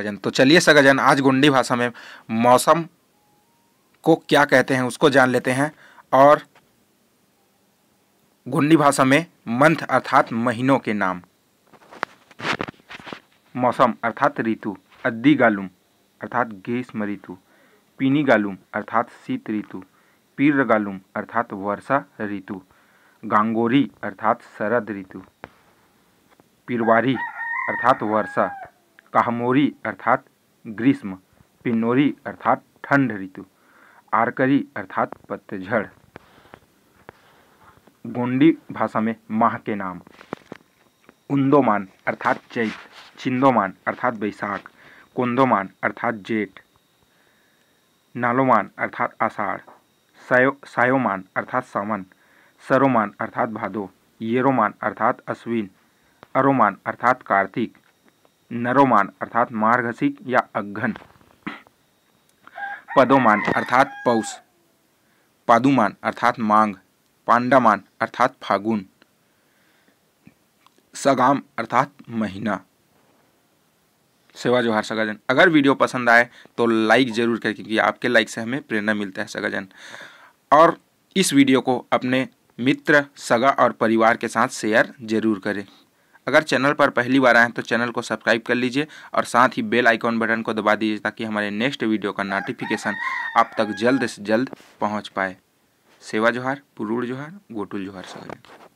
सगजन तो चलिए सगजन आज गुंडी भाषा में मौसम को क्या कहते हैं उसको जान लेते हैं और गुंडी भाषा में मंथ अर्थात महीनों के नाम मौसम अर्थात ऋतु अद्दी गालुम अर्थात ग्रीष्म ऋतु पीनी गालुम अर्थात शीत ऋतु पीर गालुम अर्थात वर्षा ऋतु गांगोरी अर्थात शरद ऋतु पीरवारी अर्थात वर्षा काहमोरी अर्थात ग्रीष्म पिनोरी अर्थात ठंड ऋतु आरकरी अर्थात पतझड़ गोंडी भाषा में माह के नाम उन्दोमान अर्थात चैत छिंदोमान अर्थात बैसाख कोंदोमान अर्थात जेठ नालोमान अर्थात आषाढ़ सायो सायोमान अर्थात सावन सरोमान अर्थात भादो येरोमान अर्थात अश्विन अरोमान अर्थात कार्तिक नरोमान अर्थात मार्गसिक या अघन पदोमान अर्थात पौष पादुमान अर्थात मांग पांडामान अर्थात फागुन सगाम अर्थात महीना सेवा जोहार सगाजन अगर वीडियो पसंद आए तो लाइक ज़रूर करें क्योंकि आपके लाइक से हमें प्रेरणा मिलता है सगाजन और इस वीडियो को अपने मित्र सगा और परिवार के साथ शेयर ज़रूर करें अगर चैनल पर पहली बार आए तो चैनल को सब्सक्राइब कर लीजिए और साथ ही बेल आइकॉन बटन को दबा दीजिए ताकि हमारे नेक्स्ट वीडियो का नोटिफिकेशन आप तक जल्द से जल्द पहुँच पाए सेवा जोहार पुरूर जोहार गोटुल जोहार सभी